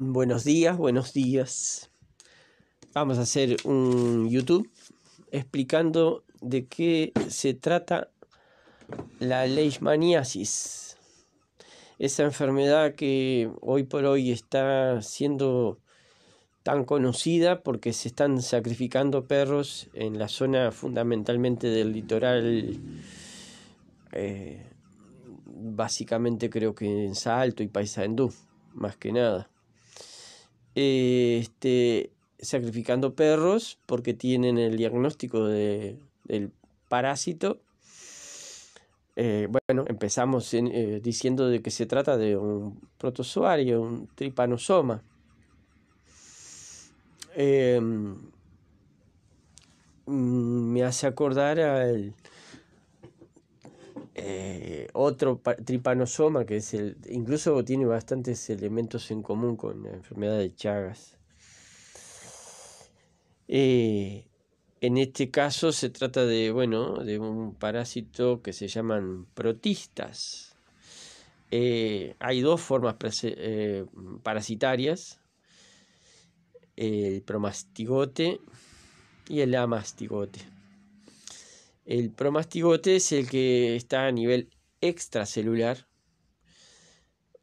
Buenos días, buenos días. Vamos a hacer un YouTube explicando de qué se trata la leishmaniasis. Esa enfermedad que hoy por hoy está siendo tan conocida porque se están sacrificando perros en la zona fundamentalmente del litoral, eh, básicamente creo que en Salto y Hindú, más que nada eh, este, sacrificando perros porque tienen el diagnóstico del parásito. Eh, bueno, empezamos eh, diciendo de que se trata de un protozoario, un tripanosoma. Em, mm, me hace acordar al, eh, otro tripanosoma que es el, incluso tiene bastantes elementos en común con la enfermedad de Chagas. Eh, en este caso se trata de, bueno, de un parásito que se llaman protistas. Eh, hay dos formas parasitarias, el promastigote y el amastigote. El promastigote es el que está a nivel extracelular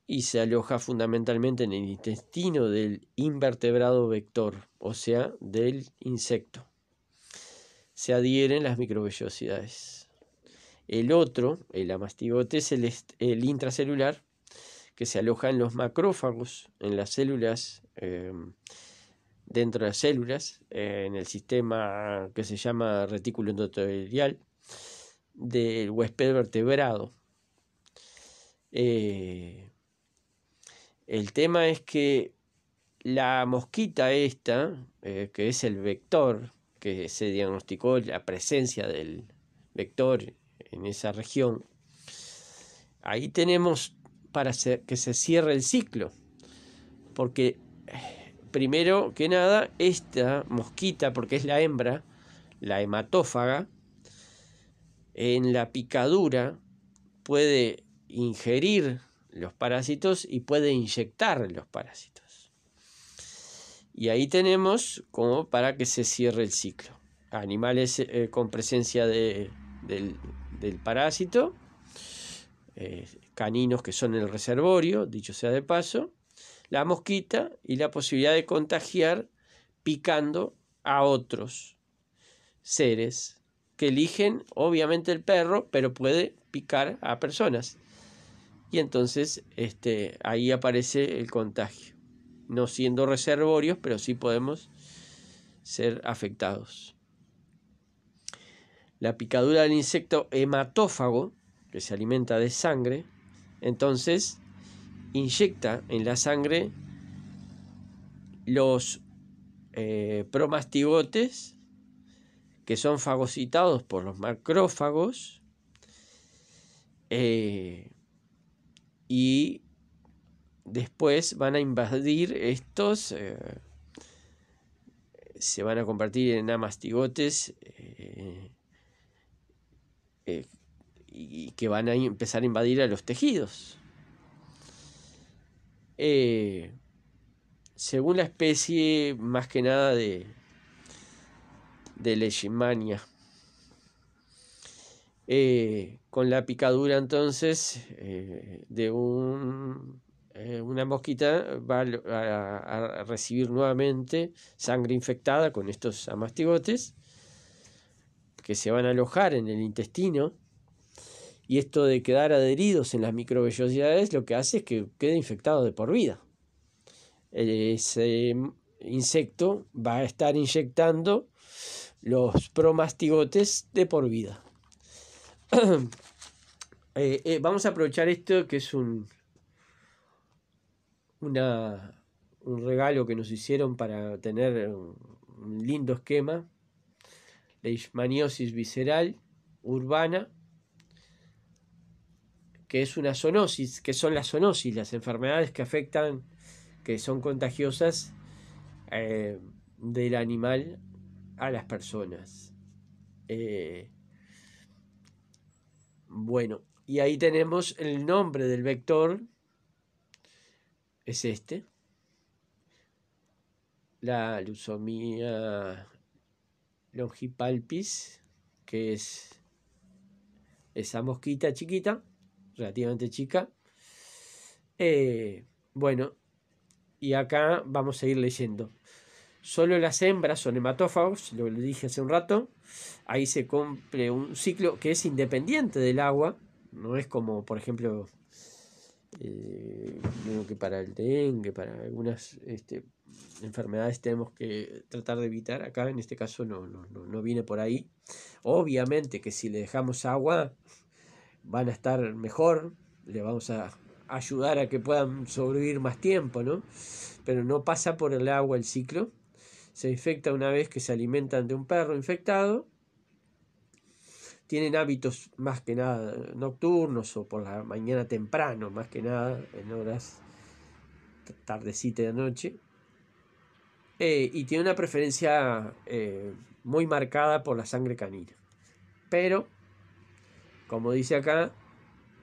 y se aloja fundamentalmente en el intestino del invertebrado vector, o sea, del insecto. Se adhieren las microvellosidades. El otro, el amastigote, es el, intracelular que se aloja en los macrófagos, en las células em, dentro de las células, eh, en el sistema que se llama retículo endotelial del huésped vertebrado. Eh, el tema es que la mosquita esta, eh, que es el vector, que se diagnosticó la presencia del vector en esa región, ahí tenemos para que se cierre el ciclo, porque primero que nada, esta mosquita, porque es la hembra, la hematófaga, en la picadura puede ingerir los parásitos y puede inyectar los parásitos. Y ahí tenemos como para que se cierre el ciclo. Animales eh, con presencia del, parásito, eh, caninos que son el reservorio, dicho sea de paso, la mosquita y la posibilidad de contagiar picando a otros seres que eligen obviamente el perro, pero puede picar a personas. Y entonces este, ahí aparece el contagio. No siendo reservorios, pero sí podemos ser afectados. La picadura del insecto hematófago, que se alimenta de sangre, entonces inyecta en la sangre los eh, promastigotes que son fagocitados por los macrófagos eh, y después van a invadir estos, eh, se van a convertir en amastigotes y que van a empezar a invadir a los tejidos. Eh, según la especie, más que nada de, de Leishmania. Eh, con la picadura entonces eh, de un, una mosquita va a, recibir nuevamente sangre infectada con estos amastigotes que se van a alojar en el intestino y esto de quedar adheridos en las microvellosidades lo que hace es que quede infectado de por vida. Ese insecto va a estar inyectando los promastigotes de por vida. Eh, eh, vamos a aprovechar esto que es un, un regalo que nos hicieron para tener un, un lindo esquema. Leishmaniosis visceral urbana que es una zoonosis, que son las zoonosis, las enfermedades que afectan, que son contagiosas eh, del animal a las personas. Eh, bueno, y ahí tenemos el nombre del vector, es este, la lusomía longipalpis, que es esa mosquita chiquita relativamente chica. Eh, bueno, y acá vamos a ir leyendo. Solo las hembras son hematófagos, lo dije hace un rato. Ahí se cumple un ciclo que es independiente del agua. No es como, por ejemplo, eh, que para el dengue, para algunas este, enfermedades tenemos que tratar de evitar. Acá en este caso no, no, no, no viene por ahí. Obviamente que si le dejamos agua, van a estar mejor, le vamos a ayudar a que puedan sobrevivir más tiempo, ¿no? Pero no pasa por el agua el ciclo. Se infecta una vez que se alimentan de un perro infectado. Tienen hábitos más que nada nocturnos o por la mañana temprano, más que nada, en horas tardecita de noche. Eh, y tiene una preferencia eh, muy marcada por la sangre canina. Pero como dice acá,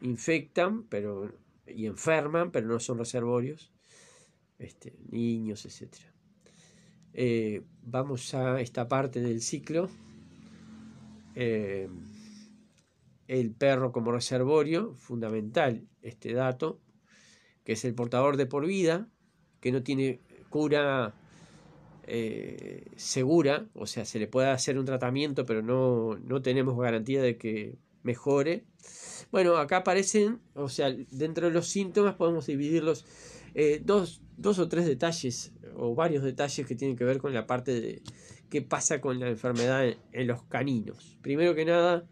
infectan pero, y enferman, pero no son reservorios, este, niños, etc. Eh, vamos a esta parte del ciclo. Eh, el perro como reservorio, fundamental este dato, que es el portador de por vida, que no tiene cura eh, segura, o sea, se le puede hacer un tratamiento, pero no, no tenemos garantía de que mejore. Bueno, acá aparecen, o sea, dentro de los síntomas podemos dividirlos eh, dos, dos o tres detalles o varios detalles que tienen que ver con la parte de qué pasa con la enfermedad en, los caninos. Primero que nada,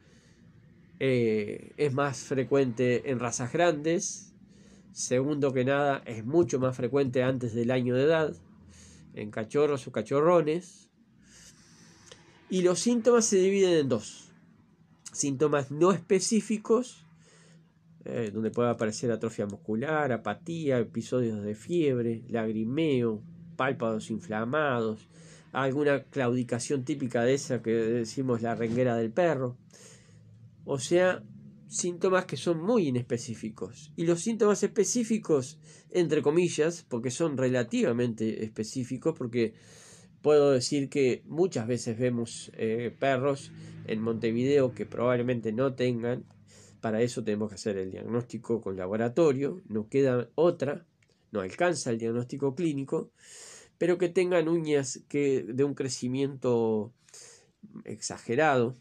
eh, es más frecuente en razas grandes. Segundo que nada, es mucho más frecuente antes del año de edad, en cachorros o cachorrones. Y los síntomas se dividen en dos síntomas no específicos, eh, donde puede aparecer atrofia muscular, apatía, episodios de fiebre, lagrimeo, párpados inflamados, alguna claudicación típica de esa que decimos la renguera del perro. O sea, síntomas que son muy inespecíficos. Y los síntomas específicos, entre comillas, porque son relativamente específicos, porque puedo decir que muchas veces vemos eh, perros en Montevideo que probablemente no tengan. Para eso tenemos que hacer el diagnóstico con laboratorio. No queda otra. No alcanza el diagnóstico clínico. Pero que tengan uñas que de un crecimiento exagerado.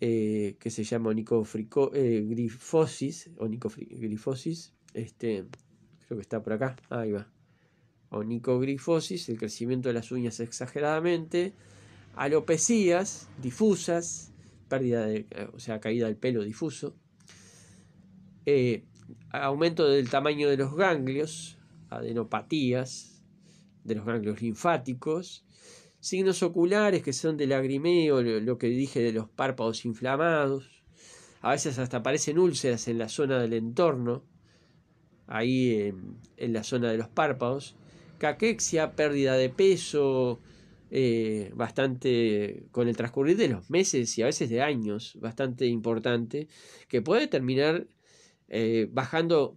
Eh, que se llama eh, grifosis, este, creo que está por acá, ahí va, onicogrifosis, el crecimiento de las uñas exageradamente, alopecias difusas, pérdida de, eh, o sea, caída del pelo difuso, eh, aumento del tamaño de los ganglios, adenopatías de los ganglios linfáticos, signos oculares que son de lagrimeo, lo que dije de los párpados inflamados, a veces hasta aparecen úlceras en la zona del entorno, ahí en la zona de los párpados, caquexia, pérdida de peso, eh, bastante con el transcurrir de los meses y a veces de años, bastante importante, que puede terminar eh, bajando,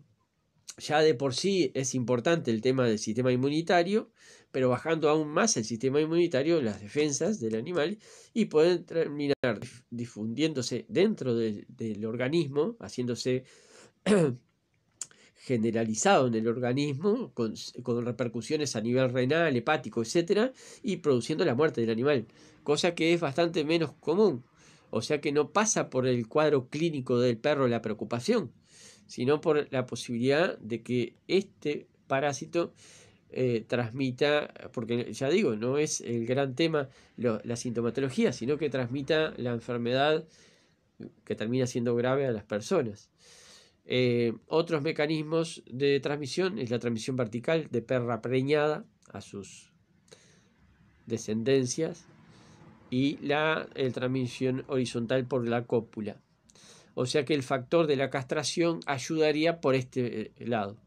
ya de por sí es importante el tema del sistema inmunitario, pero bajando aún más el sistema inmunitario, las defensas del animal, y puede terminar difundiéndose dentro del organismo, haciéndose generalizado en el organismo con, repercusiones a nivel renal, hepático, etcétera, y produciendo la muerte del animal, cosa que es bastante menos común. O sea que no pasa por el cuadro clínico del perro la preocupación, sino por la posibilidad de que este parásito eh, transmita, porque ya digo, no es el gran tema la sintomatología, sino que transmita la enfermedad que termina siendo grave a las personas. Eh, otros mecanismos de transmisión es la transmisión vertical de perra preñada a sus descendencias y la transmisión horizontal por la cópula. O sea que el factor de la castración ayudaría por este eh, lado.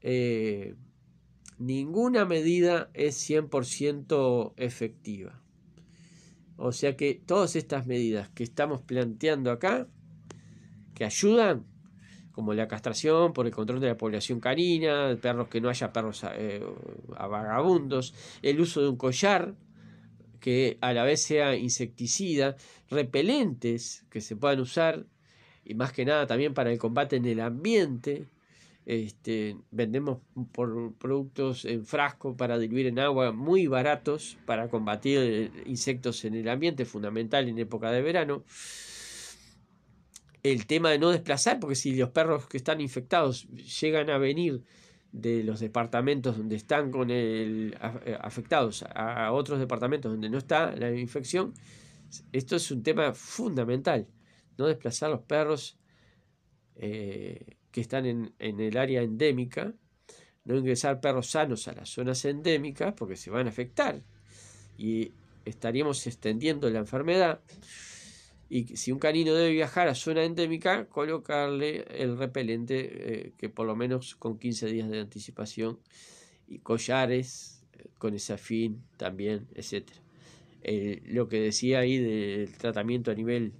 Eh, ninguna medida es 100% efectiva. O sea que todas estas medidas que estamos planteando acá, que ayudan, como la castración por el control de la población canina, perros que no haya perros eh, vagabundos, el uso de un collar que a la vez sea insecticida, repelentes que se puedan usar y más que nada también para el combate en el ambiente. Este, vendemos por productos en frasco para diluir en agua muy baratos para combatir insectos en el ambiente, fundamental en época de verano el tema de no desplazar, porque si los perros que están infectados llegan a venir de los departamentos donde están con el eh, afectados a otros departamentos donde no está la infección, esto es un tema fundamental. No desplazar los perros eh, que están en, en el área endémica, no ingresar perros sanos a las zonas endémicas porque se van a afectar y estaríamos extendiendo la enfermedad. Y si un canino debe viajar a zona endémica, colocarle el repelente eh, que por lo menos con 15 días de anticipación y collares eh, con ese también, etc. Eh, lo que decía ahí del tratamiento a nivel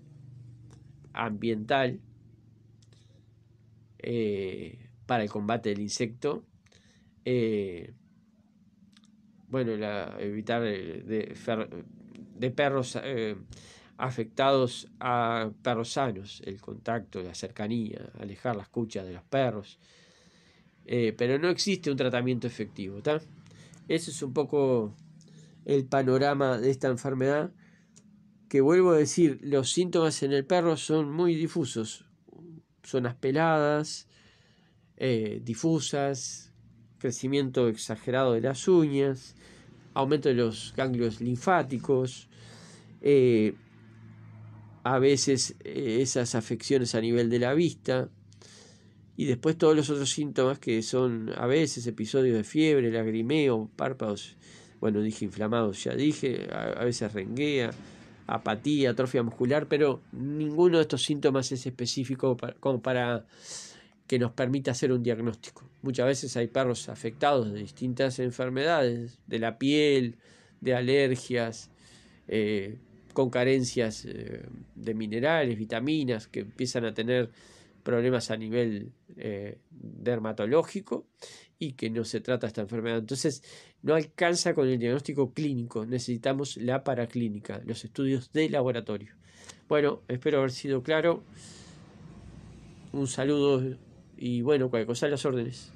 ambiental para el combate del insecto, bueno, evitar de, de, de perros afectados a perros sanos, el contacto, la cercanía, alejar las cuchas de los perros. Eh, pero no existe un tratamiento efectivo. Ese es un poco el panorama de esta enfermedad. Que vuelvo a decir, los síntomas en el perro son muy difusos. Zonas peladas, eh, difusas, crecimiento exagerado de las uñas, aumento de los ganglios linfáticos, eh, a veces eh, esas afecciones a nivel de la vista y después todos los otros síntomas que son a veces episodios de fiebre, lagrimeo, párpados, bueno, dije inflamados, ya dije, a, veces renguea, apatía, atrofia muscular, pero ninguno de estos síntomas es específico como para que nos permita hacer un diagnóstico. Muchas veces hay perros afectados de distintas enfermedades, de la piel, de alergias, eh, con carencias eh, de minerales, vitaminas, que empiezan a tener problemas a nivel eh, dermatológico y que no se trata esta enfermedad. Entonces, no alcanza con el diagnóstico clínico, necesitamos la paraclínica, los estudios de laboratorio. Bueno, espero haber sido claro. Un saludo y bueno, cualquier cosa las órdenes.